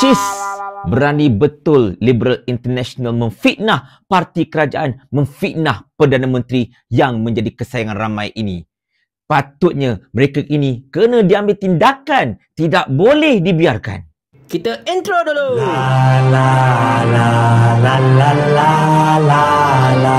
Cis berani betul Liberal International memfitnah parti kerajaan, memfitnah Perdana Menteri yang menjadi kesayangan ramai ini. Patutnya mereka ini kena diambil tindakan, tidak boleh dibiarkan. Kita intro dulu. La la la la la la la.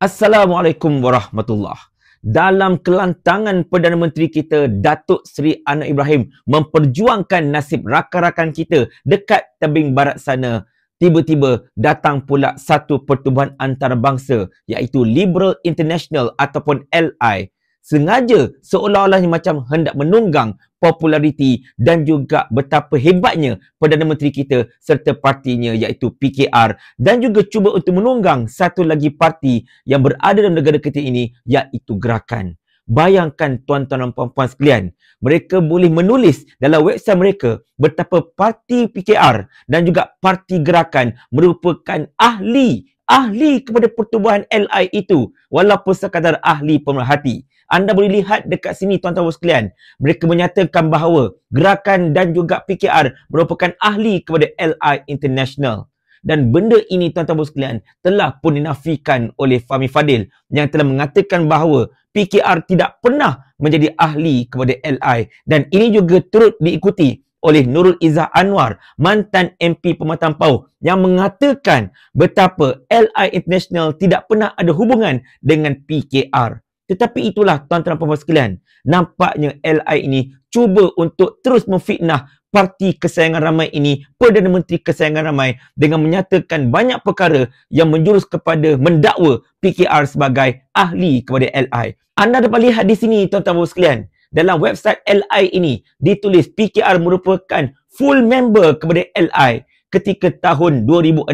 Assalamualaikum warahmatullahi dalam kelantangan Perdana Menteri kita Datuk Seri Anwar Ibrahim memperjuangkan nasib rakan-rakan kita dekat tebing barat sana tiba-tiba datang pula satu pertubuhan antarabangsa iaitu Liberal International ataupun LI sengaja seolah-olah macam hendak menunggang populariti dan juga betapa hebatnya Perdana Menteri kita serta partinya iaitu PKR dan juga cuba untuk menunggang satu lagi parti yang berada dalam negara kita ini iaitu gerakan. Bayangkan tuan-tuan dan puan-puan sekalian, mereka boleh menulis dalam website mereka betapa parti PKR dan juga parti gerakan merupakan ahli ahli kepada pertubuhan LI itu walaupun sekadar ahli pemerhati. Anda boleh lihat dekat sini tuan-tuan dan sekalian. Mereka menyatakan bahawa gerakan dan juga PKR merupakan ahli kepada LI International. Dan benda ini tuan-tuan dan sekalian telah pun dinafikan oleh Fahmi Fadil yang telah mengatakan bahawa PKR tidak pernah menjadi ahli kepada LI dan ini juga turut diikuti oleh Nurul Izzah Anwar, mantan MP Pematang Pau yang mengatakan betapa LI International tidak pernah ada hubungan dengan PKR. Tetapi itulah tuan-tuan dan puan-puan sekalian, nampaknya LI ini cuba untuk terus memfitnah parti kesayangan ramai ini, Perdana Menteri kesayangan ramai dengan menyatakan banyak perkara yang menjurus kepada mendakwa PKR sebagai ahli kepada LI. Anda dapat lihat di sini tuan-tuan dan puan sekalian, dalam website LI ini ditulis PKR merupakan full member kepada LI ketika tahun 2016.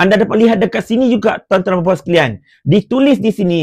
Anda dapat lihat dekat sini juga tuan-tuan dan puan sekalian, ditulis di sini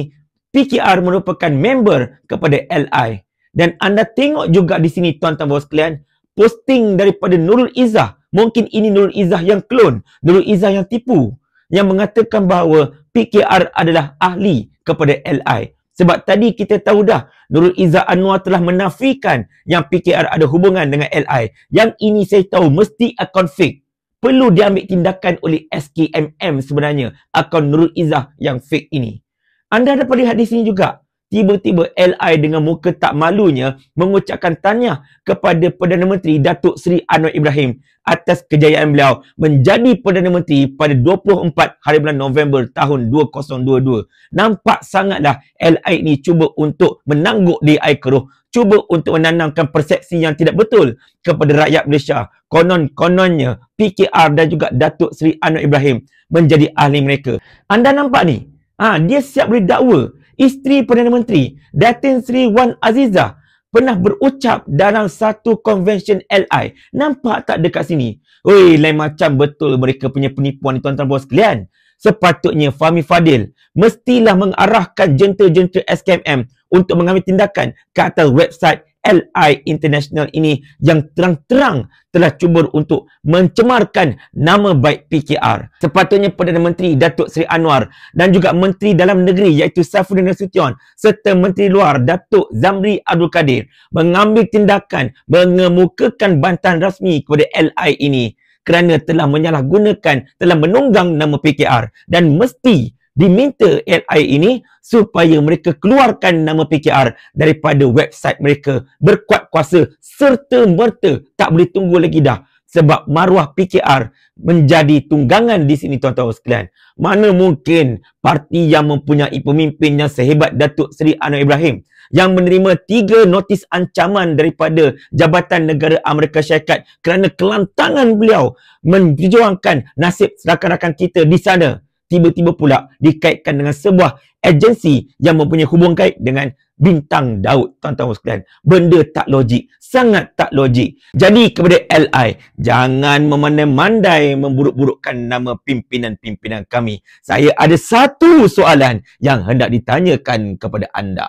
PKR merupakan member kepada LI. Dan anda tengok juga di sini tuan-tuan bos sekalian, posting daripada Nurul Izzah. Mungkin ini Nurul Izzah yang klon, Nurul Izzah yang tipu yang mengatakan bahawa PKR adalah ahli kepada LI. Sebab tadi kita tahu dah Nurul Izzah Anwar telah menafikan yang PKR ada hubungan dengan LI. Yang ini saya tahu mesti akaun fake. Perlu diambil tindakan oleh SKMM sebenarnya akaun Nurul Izzah yang fake ini. Anda dapat lihat di sini juga. Tiba-tiba LI dengan muka tak malunya mengucapkan tanya kepada Perdana Menteri Datuk Seri Anwar Ibrahim atas kejayaan beliau menjadi Perdana Menteri pada 24 hari bulan November tahun 2022. Nampak sangatlah LI ini cuba untuk menangguk di air keruh, cuba untuk menanamkan persepsi yang tidak betul kepada rakyat Malaysia. Konon-kononnya PKR dan juga Datuk Seri Anwar Ibrahim menjadi ahli mereka. Anda nampak ni? Ah ha, dia siap boleh dakwa isteri Perdana Menteri Datin Sri Wan Aziza pernah berucap dalam satu convention LI. Nampak tak dekat sini? Weh, lain macam betul mereka punya penipuan ni tuan-tuan bos sekalian. Sepatutnya Fahmi Fadil mestilah mengarahkan jentera-jentera SKMM untuk mengambil tindakan ke atas website LI International ini yang terang-terang telah cuba untuk mencemarkan nama baik PKR. Sepatutnya Perdana Menteri Datuk Seri Anwar dan juga Menteri Dalam Negeri iaitu Saifuddin Nasution serta Menteri Luar Datuk Zamri Abdul Kadir mengambil tindakan mengemukakan bantahan rasmi kepada LI ini kerana telah menyalahgunakan, telah menunggang nama PKR dan mesti diminta AI ini supaya mereka keluarkan nama PKR daripada website mereka berkuat kuasa serta merta tak boleh tunggu lagi dah sebab maruah PKR menjadi tunggangan di sini tuan-tuan sekalian. Mana mungkin parti yang mempunyai pemimpin yang sehebat Datuk Seri Anwar Ibrahim yang menerima tiga notis ancaman daripada Jabatan Negara Amerika Syarikat kerana kelantangan beliau menjuangkan nasib rakan-rakan kita di sana tiba-tiba pula dikaitkan dengan sebuah agensi yang mempunyai hubung kait dengan bintang Daud tuan-tuan sekalian benda tak logik sangat tak logik jadi kepada LI jangan memandai-mandai memburuk-burukkan nama pimpinan-pimpinan kami saya ada satu soalan yang hendak ditanyakan kepada anda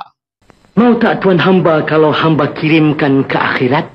mau tak tuan hamba kalau hamba kirimkan ke akhirat